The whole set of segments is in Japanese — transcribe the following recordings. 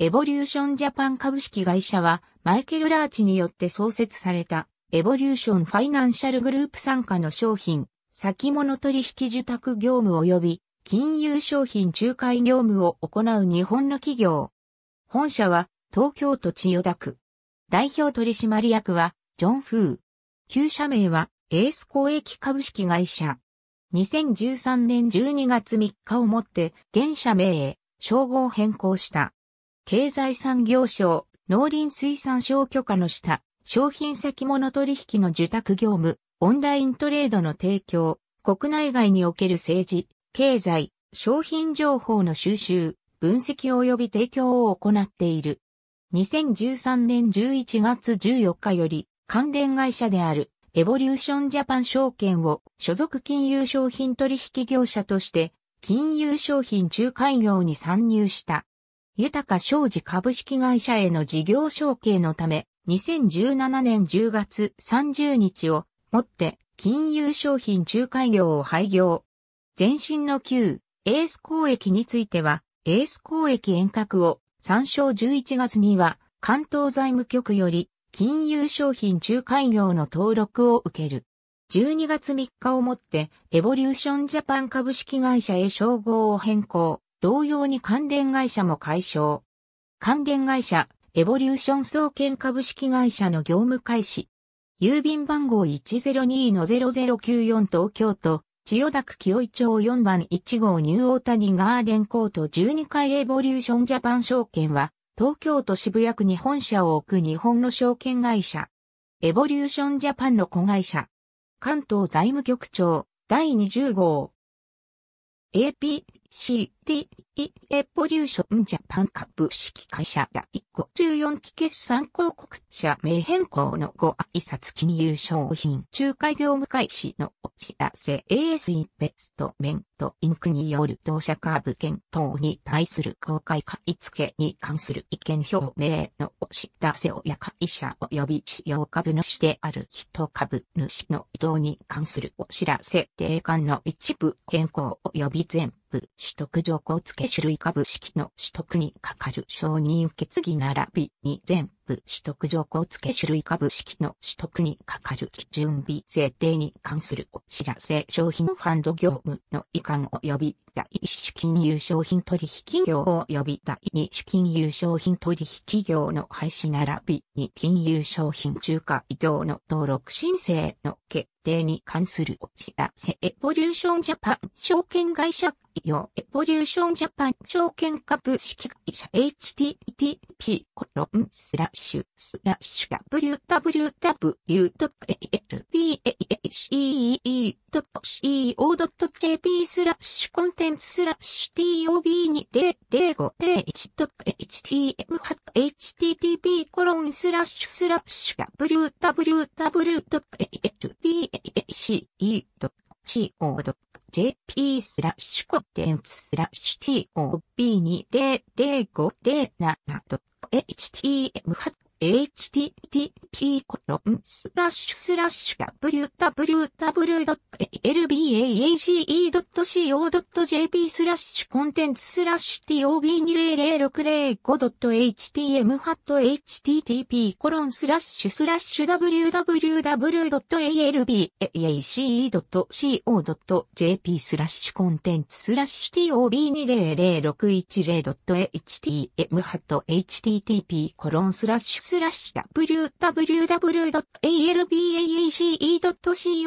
エボリューションジャパン株式会社は、マイケル・ラーチによって創設された、エボリューションファイナンシャルグループ傘下の商品、先物取引受託業務及び、金融商品仲介業務を行う日本の企業。本社は、東京都千代田区。代表取締役は、ジョン・フー。旧社名は、エース公益株式会社。2013年12月3日をもって、現社名へ、称号変更した。経済産業省、農林水産省許可の下、商品先物取引の受託業務、オンライントレードの提供、国内外における政治、経済、商品情報の収集、分析及び提供を行っている。2013年11月14日より、関連会社である、エボリューションジャパン証券を所属金融商品取引業者として、金融商品仲介業に参入した。豊商事株式会社への事業承継のため、2017年10月30日をもって金融商品仲介業を廃業。前身の旧エース公益については、エース公益遠隔を参照11月には関東財務局より金融商品仲介業の登録を受ける。12月3日をもってエボリューションジャパン株式会社へ称号を変更。同様に関連会社も解消。関連会社、エボリューション総研株式会社の業務開始。郵便番号102-0094東京都、千代田区清井町4番1号ニューオータニガーデンコート12階エボリューションジャパン証券は、東京都渋谷区に本社を置く日本の証券会社。エボリューションジャパンの子会社。関東財務局長、第20号。AP、CDE ポリューションジャパン株式会社第54期決算広告者名変更のご挨拶金融商品仲介業務開始のお知らせ AS インベストメントインクによる同社株検討に対する公開買い付けに関する意見表明のお知らせ親会社及び使用株主である一株主の移動に関するお知らせ定款の一部変更及び全取得情報付種類株式の取得に係る承認受付並びに全部取得情報付種類株式の取得に係る基準日制定に関するお知らせ商品ファンド業務の移管及び第一種金融商品取引業及び第二種金融商品取引業の廃止並びに金融商品中華移動の登録申請の決定に関するお知らせエボリューションジャパン証券会社よ、エボリューションジャパン証券株式会社 http コロンスラッシュスラッシュ www.lbhee.co.jp スラッシュコンテンツスラッシュ TOB200501.htm8http コロンスラッシュスラッシュ www.lbhee.co.jp co.jp スラッシュコテンツスラッシュ TOB200507.htm http コロンスラッシュスラッシュ www. l b a a c e c o j p スラッシュコンテンツスラッシュ tob200605.htm ハット http コロンスラッシュスラッシュ w w w a l b a a c e c o j p スラッシュコンテンツスラッシュ tob200610.htm ハット http コロンスラッシュスラッシュ w w w a l b a a c e c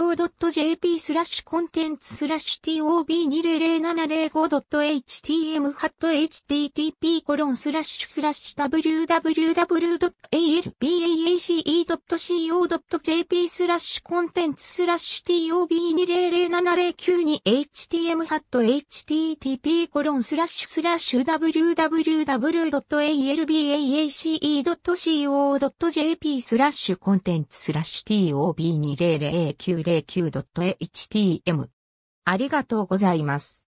o j p スラッシュコンテンツスラッシュ tob200705.htm ハット http コロンスラッシュスラッシュ www. albace.co.jp スラッシュコンテンツスラッシュ tob200709 htm.http コロンスラッシュスラッシュ www.albace.co.jp スラッシュコンテンツスラッシュ tob200909.htm ありがとうございます。